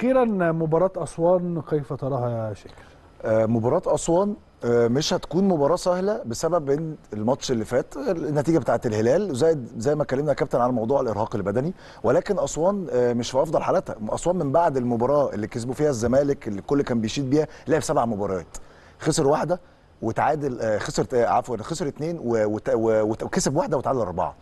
اخيرا مباراه اسوان كيف تراها يا شيخ آه، مباراه اسوان آه، مش هتكون مباراه سهله بسبب ان الماتش اللي فات النتيجه بتاعه الهلال زائد زي ما اتكلمنا يا كابتن على موضوع الارهاق البدني ولكن اسوان آه، مش في افضل حالاتها اسوان من بعد المباراه اللي كسبوا فيها الزمالك اللي الكل كان بيشيد بيها لعب سبع مباريات خسر واحده وتعادل آه، خسر آه، عفوا خسر اثنين وكسب واحده وتعادل اربعه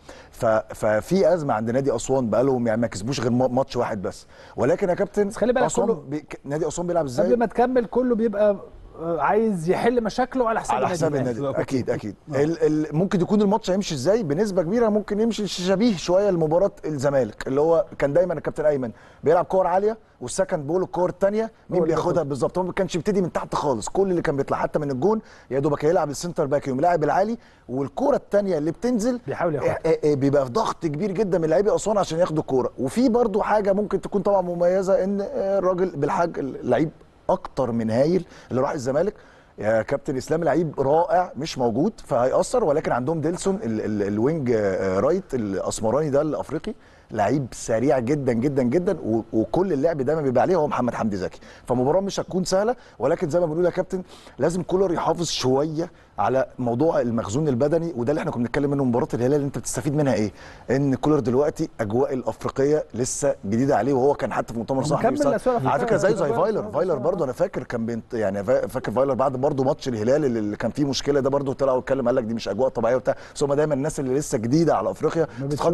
ففي ازمه عند نادي اسوان بقى لهم يعني ما كسبوش غير ماتش واحد بس ولكن يا كابتن خلي بالك أسوان بي... نادي اسوان بيلعب ازاي قبل ما تكمل كله بيبقى عايز يحل مشاكله على حساب على حساب النادي اكيد اكيد ال ال ممكن يكون الماتش هيمشي ازاي بنسبه كبيره ممكن يمشي شبيه شويه لمباراه الزمالك اللي هو كان دايما الكابتن ايمن بيلعب كور عاليه والسكند بول الكور الثانيه مين بياخدها بالظبط هو ما كانش بيبتدي من تحت خالص كل اللي كان بيطلع حتى من الجون يا دوبك هيلعب السنتر باك يوم لاعب العالي والكوره الثانيه اللي بتنزل بيحاول آه، ياخدها آه، آه، بيبقى في ضغط كبير جدا من لعيبه اسوان عشان ياخدوا الكوره وفي برضو حاجه ممكن تكون طبعا مميزه ان الراجل بالحاج اللعيب اكتر من هايل اللي راح الزمالك يا كابتن اسلام لعيب رائع مش موجود فهيأثر ولكن عندهم ديلسون ال ال الوينج آه، رايت الاسمراني ده الافريقي لعيب سريع جدا جدا جدا وكل اللعب دايما بيبقى عليه هو محمد حمدي زكي فمباراه مش هتكون سهله ولكن زي ما بنقول يا كابتن لازم كولر يحافظ شويه على موضوع المخزون البدني وده اللي احنا كنا بنتكلم منه مباراه الهلال اللي انت بتستفيد منها ايه ان كولر دلوقتي اجواء الافريقيه لسه جديده عليه وهو كان حتى في مؤتمر صحفي على فكره زيه زي فايلر فايلر برضه انا فاكر كان بنت يعني فاكر فايلر بعد برضه ماتش الهلال اللي كان فيه مشكله ده برضه طلع واتكلم قال لك دي مش اجواء طبيعيه وبتاع بس هم دايما الناس اللي لسه جديده على افريقيا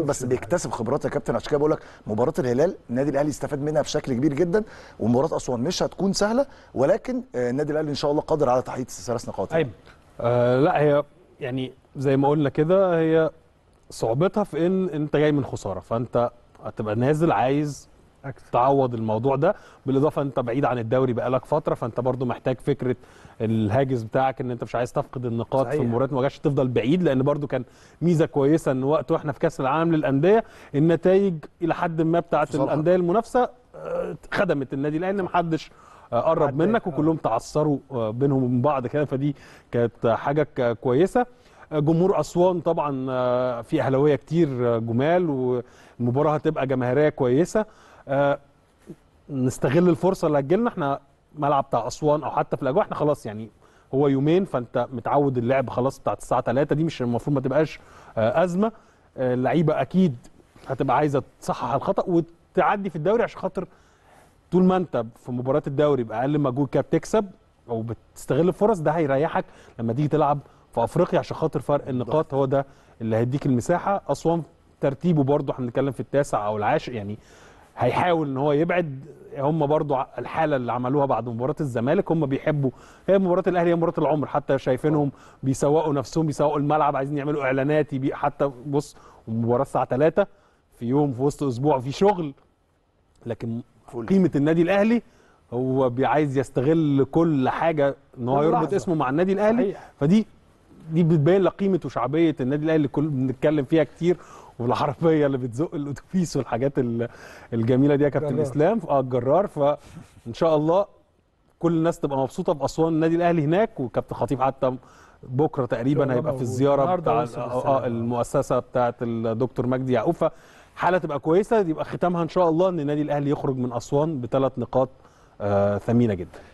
بس بيكتسب خبرات يا كابتن كابتن عشان كده بقول لك مباراه الهلال النادي الاهلي استفاد منها بشكل كبير جدا ومباراه اسوان مش هتكون سهله ولكن آه، النادي الاهلي ان شاء الله قادر على تحقيق ثلاث نقاط طيب آه لا هي يعني زي ما قلنا كده هي صعوبتها في ان انت جاي من خساره فانت هتبقى نازل عايز أكثر. تعوض الموضوع ده بالاضافه انت بعيد عن الدوري بقالك فتره فانت برضو محتاج فكره الهاجس بتاعك ان انت مش عايز تفقد النقاط صحيح. في المباريات ما جاش تفضل بعيد لان برضو كان ميزه كويسه ان وقت واحنا في كاس العالم للانديه النتائج الى حد ما بتاعه الانديه المنافسه آه، خدمت النادي الاهلي محدش آه، قرب منك آه. وكلهم تعثروا بينهم وبين بعض كده فدي كانت حاجه كويسه جمهور اسوان طبعا في اهلاويه كتير جمال والمباراه هتبقى جماهيريه كويسه آه، نستغل الفرصه اللي هتجيلنا احنا ملعب بتاع اسوان او حتى في الاجواء احنا خلاص يعني هو يومين فانت متعود اللعب خلاص بتاعت الساعه 3 دي مش المفروض ما تبقاش آه، ازمه آه، اللعيبه اكيد هتبقى عايزه تصحح الخطا وتعدي في الدوري عشان خاطر طول ما انت في مباراه الدوري باقل مجهود كده بتكسب او بتستغل الفرص ده هيريحك لما تيجي تلعب في افريقيا عشان خاطر فرق النقاط هو ده اللي هيديك المساحه اسوان ترتيبه برضه احنا بنتكلم في التاسع او العاشر يعني هيحاول ان هو يبعد هم برضو الحاله اللي عملوها بعد مباراه الزمالك هم بيحبوا هي مباراه الاهلي هي مباراه العمر حتى شايفينهم بيسوقوا نفسهم بيسوقوا الملعب عايزين يعملوا اعلانات حتى بص مباراه الساعه 3 في يوم في وسط اسبوع في شغل لكن قيمه النادي الاهلي هو عايز يستغل كل حاجه ان هو يربط اسمه مع النادي الاهلي فدي دي بتبين لك قيمه وشعبيه النادي الاهلي اللي كل بنتكلم فيها كتير والعربيه اللي بتزق الاتوبيس والحاجات الجميله دي يا كابتن اسلام اه الجرار فان شاء الله كل الناس تبقى مبسوطه باسوان النادي الاهلي هناك وكابتن خطيب حتى بكره تقريبا هيبقى في الزياره بتاع آه، آه، المؤسسه بتاعه الدكتور مجدي يعقوب حاله تبقى كويسه يبقى ختامها ان شاء الله ان النادي الاهلي يخرج من اسوان بثلاث نقاط آه ثمينه جدا